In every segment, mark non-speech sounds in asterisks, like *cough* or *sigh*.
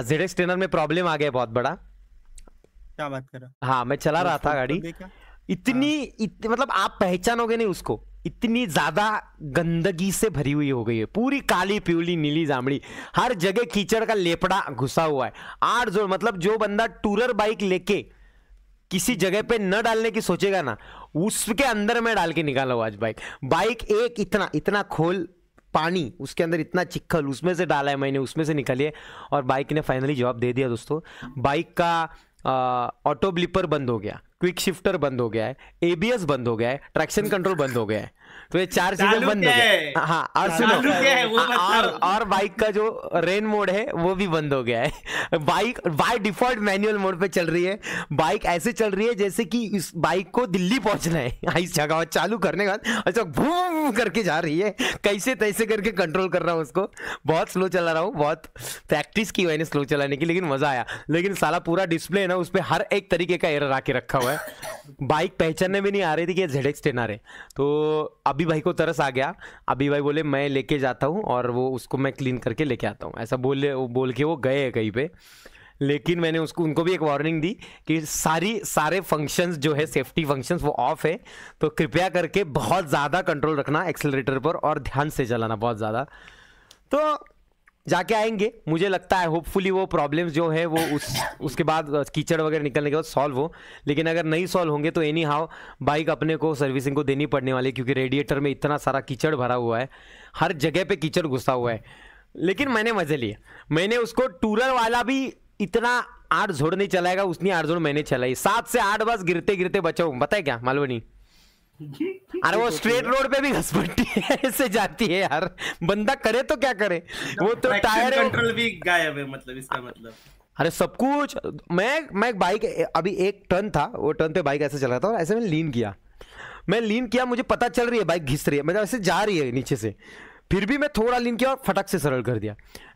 ZX trainer में problem आ गया बहुत बड़ा क्या बात कर रहा हाँ मैं चला तो रहा था गाड़ी इतनी हाँ। इत, मतलब आप पहचानोगे नहीं उसको इतनी ज्यादा गंदगी से भरी हुई हो गई है पूरी काली पीली नीली जामड़ी हर जगह कीचड़ का लेपड़ा घुसा हुआ है आठ जोड़ मतलब जो बंदा टूरर बाइक लेके किसी जगह पे न डालने की सोचेगा ना उसके अंदर में डाल के निकाला हुआ आज बाइक बाइक एक इतना इतना खोल पानी उसके अंदर इतना चिखल उसमें से डाला है मैंने उसमें से है और बाइक ने फाइनली जवाब दे दिया दोस्तों बाइक का ऑटो ब्लिपर बंद हो गया क्विक शिफ्टर बंद हो गया है एबीएस बंद हो गया है ट्रैक्शन कंट्रोल बंद हो गया है तो ये चार चीजें बंद हो गए हाँ, हाँ और सुनो हाँ, और और बाइक का जो रेन मोड है वो भी बंद हो गया है bike by default manual mode पे चल रही है बाइक ऐसे चल रही है जैसे कि इस बाइक को दिल्ली पहुंचना है *laughs* इस जगह चालू करने का अच्छा घूम करके जा रही है कैसे तैसे करके कंट्रोल कर रहा हूँ उसको बहुत स्लो चला रहा हूँ बहुत प्रैक्टिस की मैंने स्लो चलाने की लेकिन मजा आया लेकिन सारा पूरा डिस्प्ले है ना उस पर हर एक तरीके का एरर आके रखा हुआ है बाइक *laughs* पहचानने भी नहीं आ रही थी कि जेड एक्स टेन आ रहे तो अभी अभी भाई को तरस आ गया अभी भाई बोले मैं लेके जाता हूँ और वो उसको मैं क्लीन करके लेके आता हूँ ऐसा बोले बोल के वो गए कहीं पे लेकिन मैंने उसको उनको भी एक वार्निंग दी कि सारी सारे फंक्शंस जो है सेफ्टी फंक्शंस वो ऑफ है तो कृपया करके बहुत ज़्यादा कंट्रोल रखना एक्सेलरेटर पर और ध्यान से चलाना बहुत ज़्यादा तो जाके आएंगे मुझे लगता है होपफुली वो प्रॉब्लम्स जो है वो उस उसके बाद कीचड़ वगैरह निकलने के बाद सॉल्व हो लेकिन अगर नहीं सॉल्व होंगे तो एनी हाउ बाइक अपने को सर्विसिंग को देनी पड़ने वाली क्योंकि रेडिएटर में इतना सारा कीचड़ भरा हुआ है हर जगह पे कीचड़ घुसा हुआ है लेकिन मैंने मजे लिए मैंने उसको टूरर वाला भी इतना आठ झोड़ नहीं चलाएगा उतनी आठ झोड़ मैंने चलाई सात से आठ बस गिरते गिरते बचाऊ बताए क्या मालवनी अरे वो स्ट्रेट रोड पे भी घसपट्टी *laughs* ऐसे जाती है यार बंदा करे तो क्या करे वो तो टायर कंट्रोल भी गायब है मतलब इसका मतलब अरे सब कुछ मैं मैं एक बाइक अभी एक टर्न था वो टर्न पे बाइक ऐसे चल रहा था और ऐसे मैंने लीन किया मैं लीन किया मुझे पता चल रही है बाइक घिस रही है मतलब ऐसे जा रही है नीचे से फिर भी मैं थोड़ा लीन किया और फटक से सरल कर दिया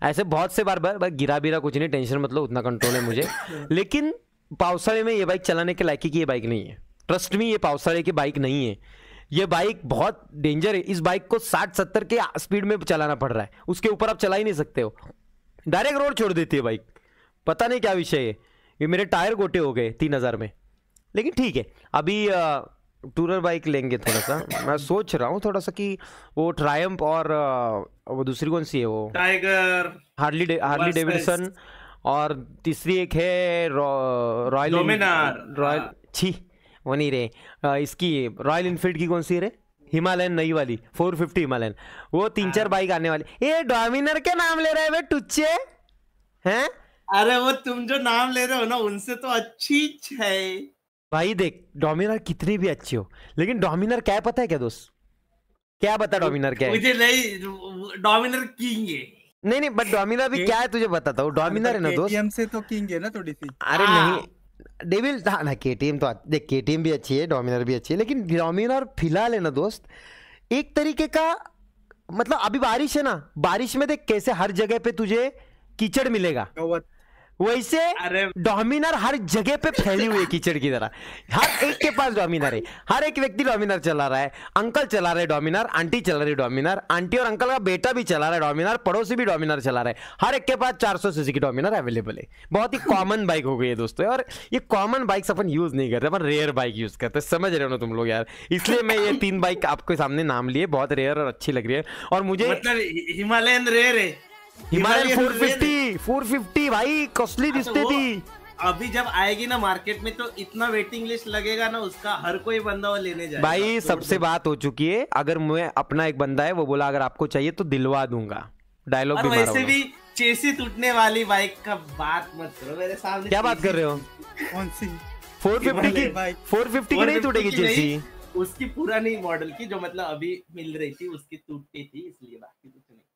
ऐसे बहुत से बार बार गिरा बिरा कुछ नहीं टेंशन मतलब उतना कंट्रोल है मुझे *laughs* लेकिन पावसाड़े में ये बाइक चलाने के लायक की ये बाइक नहीं है ट्रस्ट में ये पावसाड़े की बाइक नहीं है ये बाइक बहुत डेंजर है इस बाइक को साठ सत्तर के स्पीड में चलाना पड़ रहा है उसके ऊपर आप चला ही नहीं सकते हो डायरेक्ट रोड छोड़ देती है बाइक पता नहीं क्या विषय है ये मेरे टायर गोटे हो गए तीन हज़ार में लेकिन ठीक है अभी टूरर बाइक लेंगे थोड़ा सा मैं सोच रहा हूँ थोड़ा सा कि वो ट्रायम्प और वो दूसरी कौन सी है वो टाइगर हार्ली हार्ली डेविडसन और तीसरी एक है रॉयल रॉयल हाँ। छी वो नहीं रे इसकी रॉयल इनफील्ड की कौन सी रे हिमालयन नई वाली फोर फिफ्टी हिमालयन वो तीन चार हाँ। बाइक आने वाली ये डोमिनर के नाम ले रहे हैं टुच्चे हैं अरे वो तुम जो नाम ले रहे हो ना उनसे तो अच्छी है भाई देख डोमिनर कितनी भी अच्छी हो लेकिन डोमिनर क्या पता है क्या दोस्त क्या बता डोमिनर क्या मुझे नहीं डोमिनर किंग है नहीं नहीं बट डोमिनर भी क्या है तुझे बताता हूँ डोमिनर है ना दोस्त से तो किंग है ना थोड़ी सी अरे हाँ। नहीं डेविल हाँ ना के टी एम तो देख के टी एम भी अच्छी है डोमिनर भी अच्छी है लेकिन डोमिनर फिलहाल है ना दोस्त एक तरीके का मतलब अभी बारिश है ना बारिश में देख कैसे हर जगह पे तुझे कीचड़ मिलेगा वैसे डोमिनर हर जगह पे फैली हुई है कीचड़ की तरह हर एक के पास डोमिनर है हर एक व्यक्ति डोमिनर चला रहा है अंकल चला रहे डोमिनर आंटी चला रही डोमिनर आंटी और अंकल का बेटा भी चला रहा है डोमिनर पड़ोसी भी डोमिनर चला रहा है हर एक के पास 400 सीसी की डोमिनर अवेलेबल है बहुत ही कॉमन बाइक हो गई है दोस्तों और ये कॉमन बाइक्स अपन यूज नहीं करते अपन रेयर बाइक यूज करते समझ रहे हो ना तुम लोग यार इसलिए मैं ये *laughs* तीन बाइक आपके सामने नाम लिए बहुत रेयर और अच्छी लग रही है और मुझे मतलब हिमालयन रेयर है हिमालयन 450 450 भाई कॉस्टली अच्छा, दिखती थी अभी जब आएगी ना मार्केट में तो इतना वेटिंग लिस्ट लगेगा ना उसका हर कोई बंदा वो लेने जाएगा भाई सबसे बात हो चुकी है अगर मैं अपना एक बंदा है वो बोला अगर आपको चाहिए तो दिलवा दूंगा डायलॉग भी वैसे भी चेसी टूटने वाली बाइक का बात मत करो मेरे सामने क्या बात कर रहे हो कौन सी फोर फिफ्टी की फोर फिफ्टी की नहीं टूटेगी चेसी उसकी पुरानी मॉडल की जो मतलब अभी मिल रही थी उसकी टूटती थी इसलिए बाकी कुछ नहीं